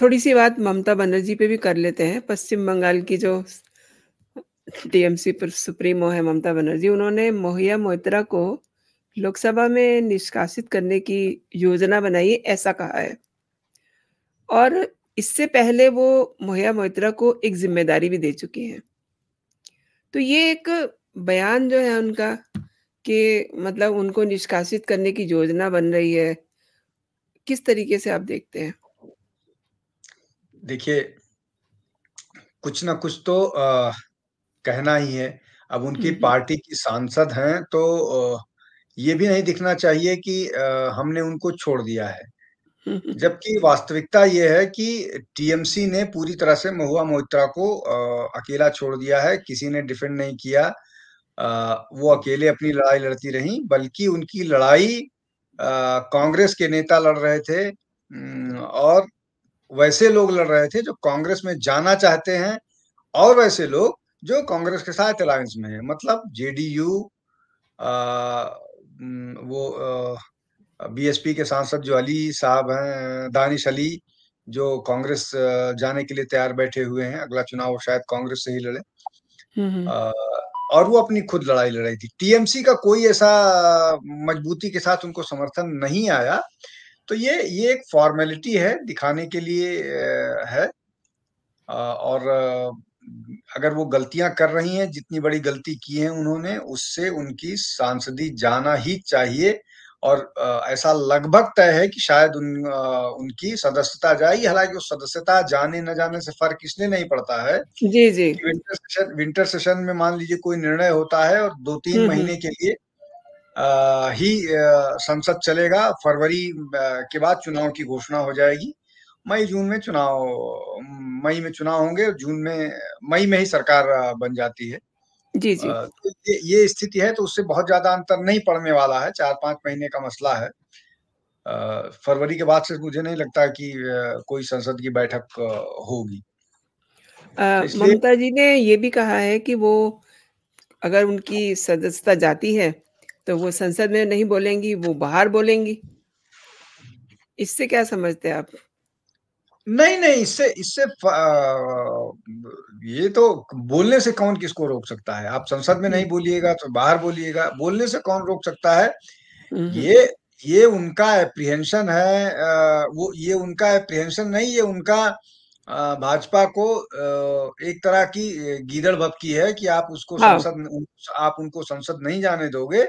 थोड़ी सी बात ममता बनर्जी पे भी कर लेते हैं पश्चिम बंगाल की जो टीएमसी पर सुप्रीमो है ममता बनर्जी उन्होंने मोहिया मोहित्रा को लोकसभा में निष्कासित करने की योजना बनाई ऐसा कहा है और इससे पहले वो मोहिया मोहित्रा को एक जिम्मेदारी भी दे चुकी हैं तो ये एक बयान जो है उनका कि मतलब उनको निष्कासित करने की योजना बन रही है किस तरीके से आप देखते हैं देखिए कुछ ना कुछ तो आ, कहना ही है अब उनकी हम्म, हम्म। पार्टी की सांसद हैं तो आ, ये भी नहीं दिखना चाहिए कि आ, हमने उनको छोड़ दिया है हम्म, जबकि वास्तविकता ये है कि टीएमसी ने पूरी तरह से महुआ मोहित्रा को आ, अकेला छोड़ दिया है किसी ने डिफेंड नहीं किया आ, वो अकेले अपनी लड़ाई लड़ती रही बल्कि उनकी लड़ाई कांग्रेस के नेता लड़ रहे थे और वैसे लोग लड़ रहे थे जो कांग्रेस में जाना चाहते हैं और वैसे लोग जो कांग्रेस के साथ अलायंस में है मतलब जेडीयू वो बीएसपी के सांसद जो अली साहब हैं दानिश अली जो कांग्रेस जाने के लिए तैयार बैठे हुए हैं अगला चुनाव शायद कांग्रेस से ही लड़े हम्म, हम्म। और वो अपनी खुद लड़ाई लड़ रही थी टीएमसी का कोई ऐसा मजबूती के साथ उनको समर्थन नहीं आया तो ये ये एक फॉर्मेलिटी है दिखाने के लिए है और अगर वो गलतियां कर रही हैं जितनी बड़ी गलती की है उन्होंने उससे उनकी सांसदी जाना ही चाहिए और ऐसा लगभग तय है कि शायद उन उनकी सदस्यता जाएगी हालांकि उस सदस्यता जाने न जाने से फर्क इसलिए नहीं पड़ता है जी जी विंटर सेशन विंटर सेशन में मान लीजिए कोई निर्णय होता है और दो तीन हम्म, हम्म। महीने के लिए ही संसद चलेगा फरवरी के बाद चुनाव की घोषणा हो जाएगी मई जून में चुनाव मई में चुनाव होंगे जून में मई में ही सरकार बन जाती है जी जी तो ये, ये स्थिति है तो उससे बहुत ज्यादा अंतर नहीं पड़ने वाला है चार पांच महीने का मसला है फरवरी के बाद से मुझे नहीं लगता कि कोई संसद की बैठक होगी ममता जी ने ये भी कहा है कि वो अगर उनकी सदस्यता जाती है तो वो संसद में नहीं बोलेंगी वो बाहर बोलेंगी इससे क्या समझते हैं आप नहीं नहीं इससे इससे ये तो बोलने से कौन किसको रोक सकता है आप संसद में नहीं हम्म। बोलिएगा तो बाहर बोलिएगा बोलने से कौन रोक सकता है हम्म। ये ये उनका एप्रिहेंशन है वो ये उनका एप्रिहेंशन नहीं ये उनका भाजपा को एक तरह की गीदड़ भपकी है कि आप उसको हाँ। संसद आप उनको संसद नहीं जाने दोगे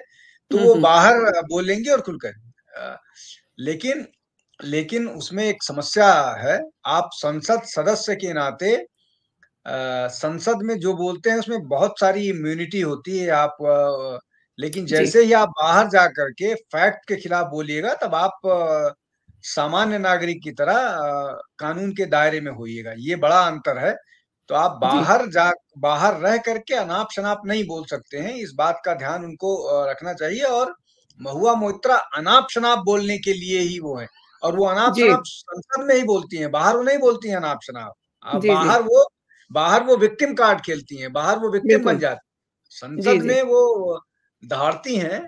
तो हम्म, वो हम्म। बाहर बोलेंगे और खुल कर लेकिन लेकिन उसमें एक समस्या है आप संसद सदस्य के नाते संसद में जो बोलते हैं उसमें बहुत सारी इम्यूनिटी होती है आप लेकिन जैसे ही आप बाहर जा करके फैक्ट के खिलाफ बोलिएगा तब आप सामान्य नागरिक की तरह कानून के दायरे में होइएगा ये बड़ा अंतर है तो आप बाहर जा बाहर रह करके अनाप शनाप नहीं बोल सकते हैं इस बात का ध्यान उनको रखना चाहिए और महुआ मोहित्रा अनाप शनाप बोलने के लिए ही वो है और वो अनाप शनाप संसद में ही बोलती हैं बाहर वो नहीं बोलती हैं अनाप शनाप बाहर वो बाहर वो विक्टिम कार्ड खेलती हैं बाहर वो विक्टिम बन जाती संसद में वो दहाड़ती हैं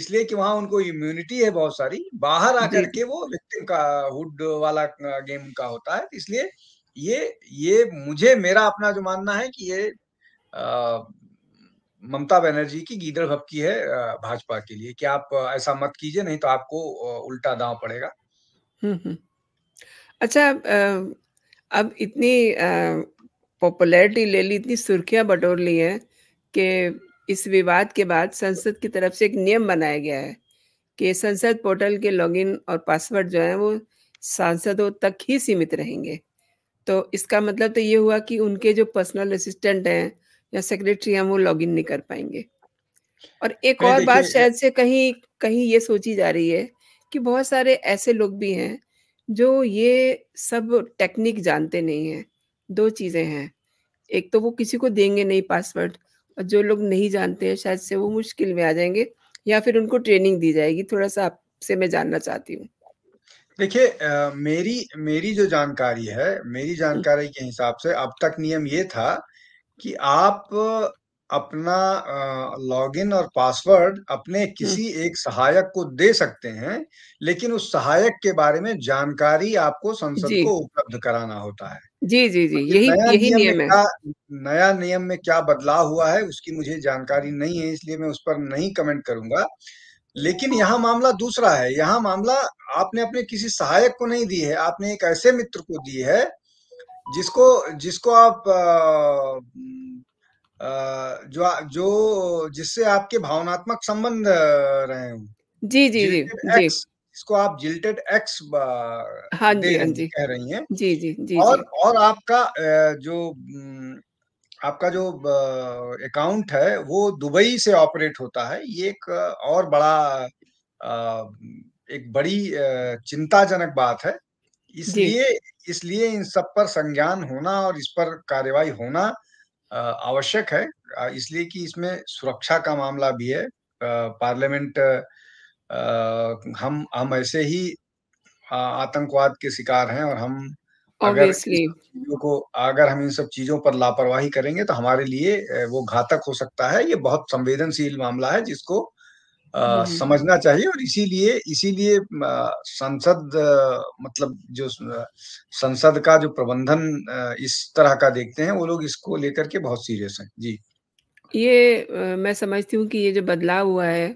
इसलिए कि वहां उनको इम्यूनिटी है बहुत सारी बाहर आकर के वो विक्टिम का हुड वाला गेम का होता है इसलिए ये ये मुझे मेरा अपना जो मानना है कि ये ममता बनर्जी की गीदड़ भपकी है भाजपा के लिए कि आप ऐसा मत कीजिए नहीं तो आपको उल्टा दांव पड़ेगा हम्म, हम्म। अच्छा अब इतनी पॉपुलैरिटी ले ली इतनी सुर्खियां बटोर ली है कि इस विवाद के बाद संसद की तरफ से एक नियम बनाया गया है कि संसद पोर्टल के लॉगिन और पासवर्ड जो है वो सांसदों तक ही सीमित रहेंगे तो इसका मतलब तो ये हुआ कि उनके जो पर्सनल असिस्टेंट हैं या सेक्रेटरी हैं वो लॉगिन नहीं कर पाएंगे और एक और बात शायद से कहीं कहीं ये सोची जा रही है कि बहुत सारे ऐसे लोग भी हैं जो ये सब टेक्निक जानते नहीं हैं दो चीज़ें हैं एक तो वो किसी को देंगे नहीं पासवर्ड और जो लोग नहीं जानते हैं शायद से वो मुश्किल में आ जाएंगे या फिर उनको ट्रेनिंग दी जाएगी थोड़ा सा आपसे मैं जानना चाहती हूँ देखिए मेरी मेरी जो जानकारी है, मेरी जानकारी के हिसाब से अब तक नियम ये था कि आप अपना लॉग लॉगिन और पासवर्ड अपने किसी एक सहायक को दे सकते हैं, लेकिन उस सहायक के बारे में जानकारी आपको संसद को उपलब्ध कराना होता है। जी, जी, जी। मतलब यही नया यही नियम नियम है। क्या नया नियम में क्या बदलाव हुआ है, उसकी मुझे जानकारी नहीं है, इसलिए मैं उस पर नहीं कमेंट करूंगा लेकिन यहाँ मामला दूसरा है यहाँ मामला आपने अपने किसी सहायक को नहीं दी है आपने एक ऐसे मित्र को दी है जिसको जिसको आप आ, आ, जो जो जिससे आपके भावनात्मक संबंध रहे हो जी जी जी जी इसको आप जिल्टेड एक्स हाँ जी हाँ जी कह रही हैं जी जी जी और और आपका जो आपका जो अकाउंट है वो दुबई से ऑपरेट होता है ये एक और बड़ा एक बड़ी चिंताजनक बात है इसलिए इसलिए इन सब पर संज्ञान होना और इस पर कार्यवाही होना आवश्यक है इसलिए कि इसमें सुरक्षा का मामला भी है पार्लियामेंट हम हम ऐसे ही आतंकवाद के शिकार हैं और हम Obviously. अगर को अगर हम इन सब चीजों पर लापरवाही करेंगे तो हमारे लिए वो घातक हो सकता है ये बहुत संवेदनशील मामला है जिसको आ, हम्म, हम्म। समझना चाहिए और इसीलिए इसीलिए संसद मतलब जो संसद का जो प्रबंधन इस तरह का देखते हैं वो लोग इसको लेकर के बहुत सीरियस हैं जी ये मैं समझती हूँ कि ये जो बदलाव हुआ है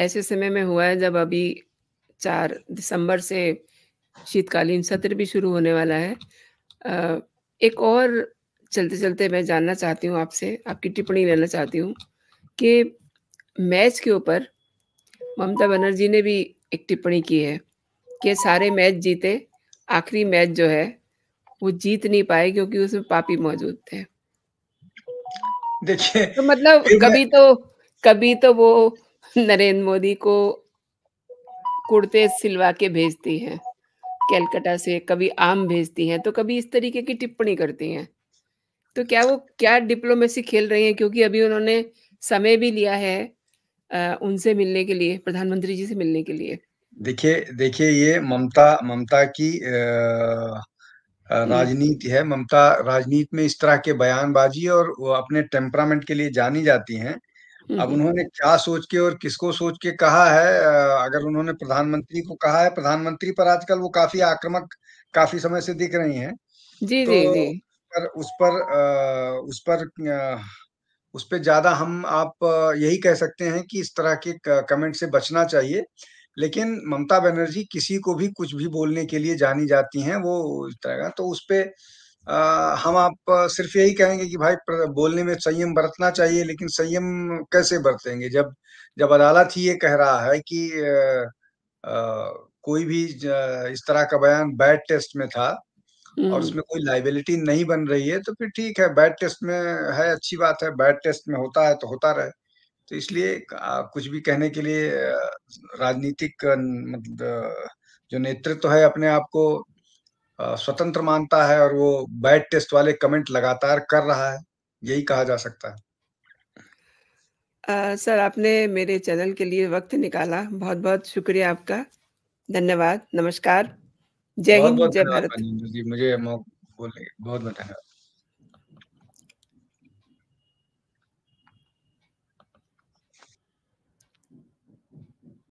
ऐसे समय में हुआ है जब अभी चार दिसंबर से शीतकालीन सत्र भी शुरू होने वाला है एक और चलते चलते मैं जानना चाहती हूँ आपसे आपकी टिप्पणी लेना चाहती हूँ कि मैच के ऊपर ममता बनर्जी ने भी एक टिप्पणी की है कि सारे मैच जीते आखिरी मैच जो है वो जीत नहीं पाए क्योंकि उसमें पापी मौजूद थे देखिए तो मतलब कभी तो कभी तो वो नरेंद्र मोदी को कुर्ते सिलवा के भेजती है कैलकटा से कभी आम भेजती हैं तो कभी इस तरीके की टिप्पणी करती हैं तो क्या वो क्या डिप्लोमेसी खेल रही हैं क्योंकि अभी उन्होंने समय भी लिया है आ, उनसे मिलने के लिए प्रधानमंत्री जी से मिलने के लिए देखिए देखिए ये ममता ममता की राजनीति है ममता राजनीति में इस तरह के बयानबाजी और वो अपने टेम्परामेंट के लिए जानी जाती हैं अब हम्म। उन्होंने क्या सोच के और किसको सोच के कहा है अगर उन्होंने प्रधानमंत्री को कहा है प्रधानमंत्री पर आजकल वो काफी आक्रमक काफी समय से दिख रही हैं जी तो जी जी पर उस पर आ, उस पर आ, उस पर ज्यादा हम आप यही कह सकते हैं कि इस तरह के कमेंट से बचना चाहिए लेकिन ममता बनर्जी किसी को भी कुछ भी बोलने के लिए जानी जाती हैं वो इस तरह का तो उस पर आ, हम आप सिर्फ यही कहेंगे कि भाई बोलने में संयम बरतना चाहिए लेकिन संयम कैसे बरतेंगे जब जब अदालत ही ये कह रहा है कि आ, आ, कोई भी इस तरह का बयान बैड टेस्ट में था और हम्म। उसमें कोई लाइबिलिटी नहीं बन रही है तो फिर ठीक है बैड टेस्ट में है अच्छी बात है बैड टेस्ट में होता है तो होता रहे तो इसलिए कुछ भी कहने के लिए राजनीतिक मतलब, जो नेतृत्व तो है अपने आप को स्वतंत्र मानता है और वो बैड टेस्ट वाले कमेंट लगातार कर रहा है यही कहा जा सकता है आ, सर आपने मेरे चैनल के लिए वक्त निकाला बहुत बहुत शुक्रिया आपका धन्यवाद नमस्कार जय हिंद जय भारत मुझे बहुत धन्यवाद